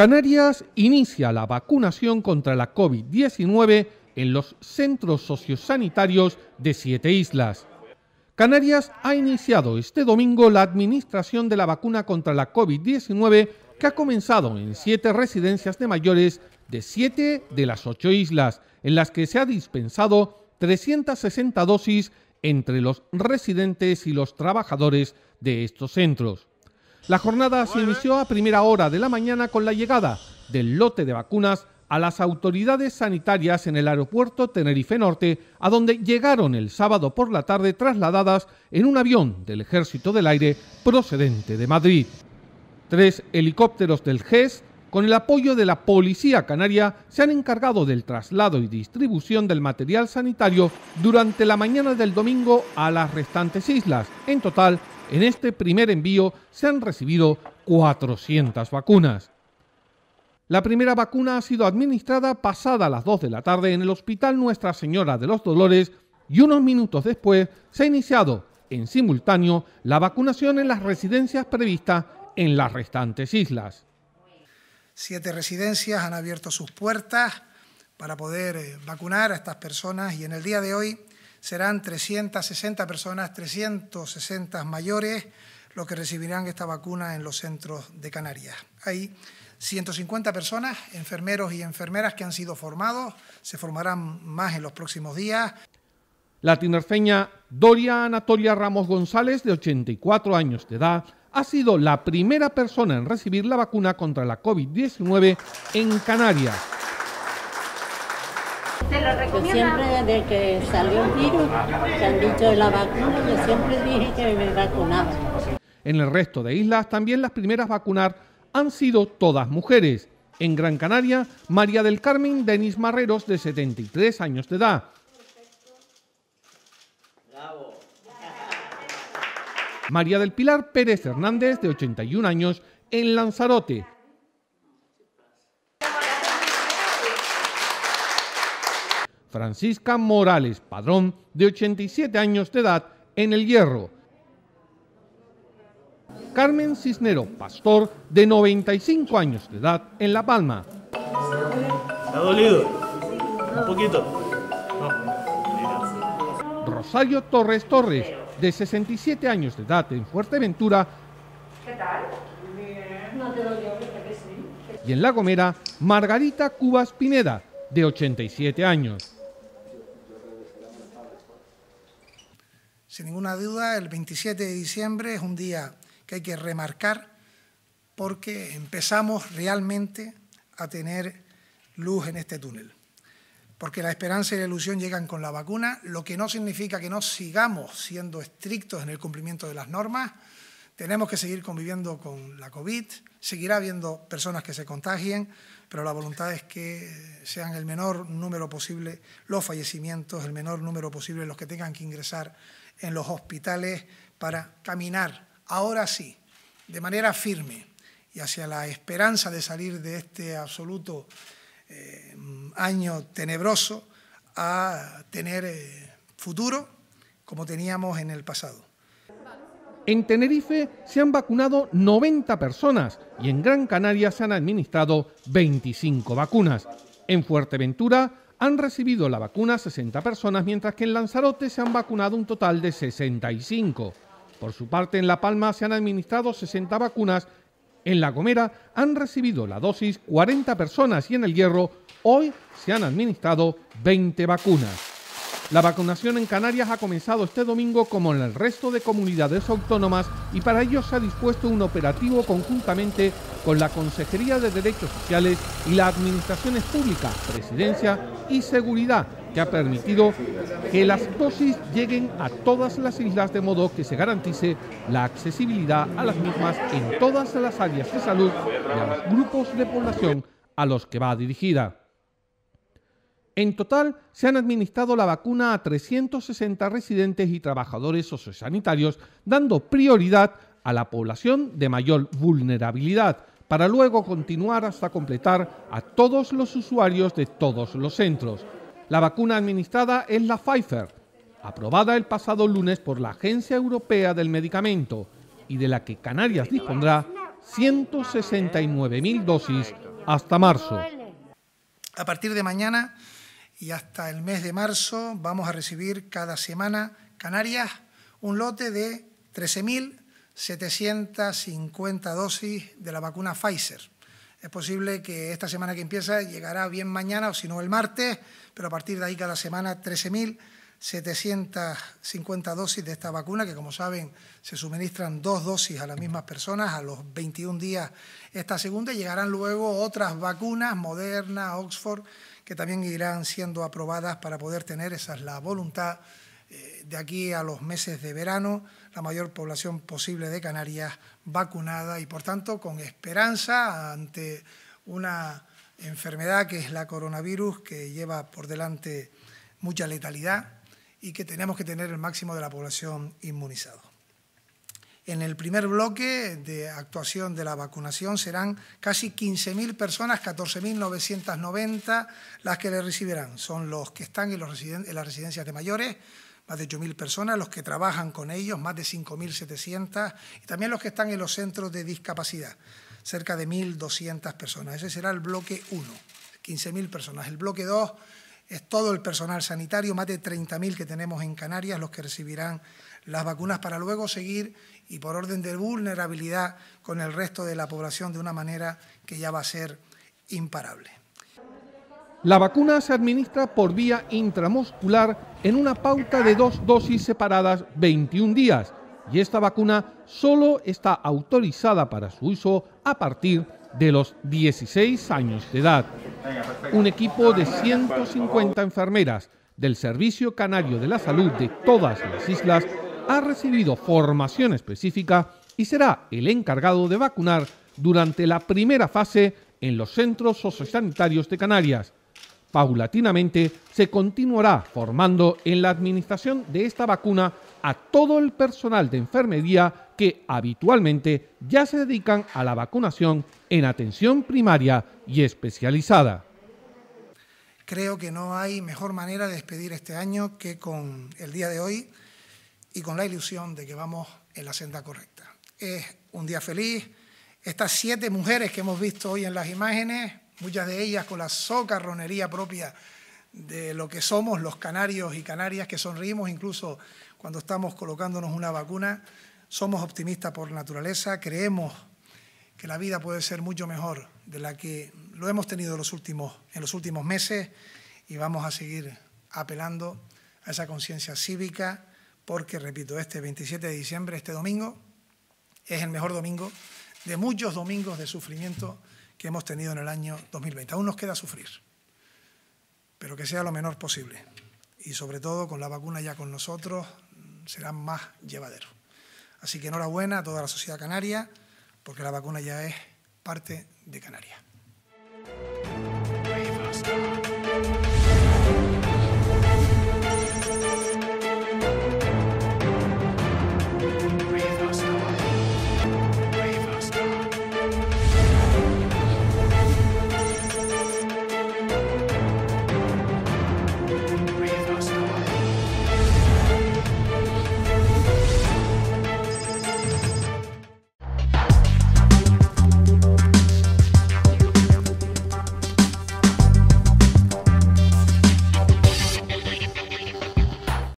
Canarias inicia la vacunación contra la COVID-19 en los centros sociosanitarios de siete islas. Canarias ha iniciado este domingo la administración de la vacuna contra la COVID-19 que ha comenzado en siete residencias de mayores de siete de las ocho islas, en las que se ha dispensado 360 dosis entre los residentes y los trabajadores de estos centros. La jornada se inició a primera hora de la mañana con la llegada del lote de vacunas a las autoridades sanitarias en el aeropuerto Tenerife Norte, a donde llegaron el sábado por la tarde trasladadas en un avión del Ejército del Aire procedente de Madrid. Tres helicópteros del GES, con el apoyo de la Policía Canaria, se han encargado del traslado y distribución del material sanitario durante la mañana del domingo a las restantes islas. En total, en este primer envío se han recibido 400 vacunas. La primera vacuna ha sido administrada pasada las 2 de la tarde en el Hospital Nuestra Señora de los Dolores y unos minutos después se ha iniciado en simultáneo la vacunación en las residencias previstas en las restantes islas. Siete residencias han abierto sus puertas para poder eh, vacunar a estas personas y en el día de hoy serán 360 personas, 360 mayores, los que recibirán esta vacuna en los centros de Canarias. Hay 150 personas, enfermeros y enfermeras que han sido formados, se formarán más en los próximos días. La tinerfeña Doria Anatolia Ramos González, de 84 años de edad, ha sido la primera persona en recibir la vacuna contra la COVID-19 en Canarias siempre desde que salió el virus, se han dicho de la vacuna, yo siempre dije que me vacunaba. En el resto de islas también las primeras a vacunar han sido todas mujeres. En Gran Canaria, María del Carmen Denis Marreros, de 73 años de edad. María del Pilar Pérez Hernández, de 81 años, en Lanzarote. Francisca Morales Padrón, de 87 años de edad, en El Hierro. Carmen Cisnero Pastor, de 95 años de edad, en La Palma. dolido? Un poquito. Rosario Torres Torres, de 67 años de edad, en Fuerteventura. ¿Qué tal? Y en La Gomera, Margarita Cubas Pineda, de 87 años. Sin ninguna duda, el 27 de diciembre es un día que hay que remarcar porque empezamos realmente a tener luz en este túnel. Porque la esperanza y la ilusión llegan con la vacuna, lo que no significa que no sigamos siendo estrictos en el cumplimiento de las normas, tenemos que seguir conviviendo con la COVID, seguirá habiendo personas que se contagien, pero la voluntad es que sean el menor número posible los fallecimientos, el menor número posible los que tengan que ingresar en los hospitales para caminar, ahora sí, de manera firme y hacia la esperanza de salir de este absoluto eh, año tenebroso a tener eh, futuro como teníamos en el pasado. En Tenerife se han vacunado 90 personas y en Gran Canaria se han administrado 25 vacunas. En Fuerteventura han recibido la vacuna 60 personas, mientras que en Lanzarote se han vacunado un total de 65. Por su parte, en La Palma se han administrado 60 vacunas, en La Gomera han recibido la dosis 40 personas y en El Hierro hoy se han administrado 20 vacunas. La vacunación en Canarias ha comenzado este domingo como en el resto de comunidades autónomas y para ello se ha dispuesto un operativo conjuntamente con la Consejería de Derechos Sociales y las Administraciones Públicas, Presidencia y Seguridad, que ha permitido que las dosis lleguen a todas las islas de modo que se garantice la accesibilidad a las mismas en todas las áreas de salud y a los grupos de población a los que va dirigida. En total, se han administrado la vacuna a 360 residentes y trabajadores sociosanitarios, dando prioridad a la población de mayor vulnerabilidad, para luego continuar hasta completar a todos los usuarios de todos los centros. La vacuna administrada es la Pfizer, aprobada el pasado lunes por la Agencia Europea del Medicamento y de la que Canarias dispondrá 169.000 dosis hasta marzo. A partir de mañana y hasta el mes de marzo vamos a recibir cada semana Canarias un lote de 13.750 dosis de la vacuna Pfizer. Es posible que esta semana que empieza llegará bien mañana o si no el martes, pero a partir de ahí cada semana 13.750 dosis de esta vacuna, que como saben se suministran dos dosis a las mismas personas a los 21 días esta segunda, llegarán luego otras vacunas, Moderna, Oxford, que también irán siendo aprobadas para poder tener, esa es la voluntad, eh, de aquí a los meses de verano, la mayor población posible de Canarias vacunada y, por tanto, con esperanza ante una enfermedad que es la coronavirus, que lleva por delante mucha letalidad y que tenemos que tener el máximo de la población inmunizado en el primer bloque de actuación de la vacunación serán casi 15.000 personas, 14.990 las que le recibirán. Son los que están en, las residencias de mayores, más de 8.000 personas, los que trabajan con ellos, más de 5.700, y también los que están en los centros de discapacidad, cerca de 1.200 personas. Ese será el bloque 1, 15.000 personas. El bloque 2 es todo el personal sanitario, más de 30.000 que tenemos en Canarias, los que recibirán las vacunas para luego seguir y por orden de vulnerabilidad con el resto de la población de una manera que ya va a ser imparable. La vacuna se administra por vía intramuscular en una pauta de dos dosis separadas 21 días y esta vacuna solo está autorizada para su uso a partir de los 16 años de edad. Un equipo de 150 enfermeras del Servicio Canario de la Salud de todas las islas ha recibido formación específica y será el encargado de vacunar durante la primera fase en los centros sociosanitarios de Canarias, paulatinamente se continuará formando en la administración de esta vacuna a todo el personal de enfermería que habitualmente ya se dedican a la vacunación en atención primaria y especializada. Creo que no hay mejor manera de despedir este año que con el día de hoy y con la ilusión de que vamos en la senda correcta. Es un día feliz. Estas siete mujeres que hemos visto hoy en las imágenes muchas de ellas con la socarronería propia de lo que somos los canarios y canarias, que sonrimos incluso cuando estamos colocándonos una vacuna, somos optimistas por naturaleza, creemos que la vida puede ser mucho mejor de la que lo hemos tenido los últimos, en los últimos meses y vamos a seguir apelando a esa conciencia cívica porque, repito, este 27 de diciembre, este domingo, es el mejor domingo de muchos domingos de sufrimiento que hemos tenido en el año 2020. Aún nos queda sufrir, pero que sea lo menor posible. Y sobre todo con la vacuna ya con nosotros será más llevadero. Así que enhorabuena a toda la sociedad canaria, porque la vacuna ya es parte de Canarias.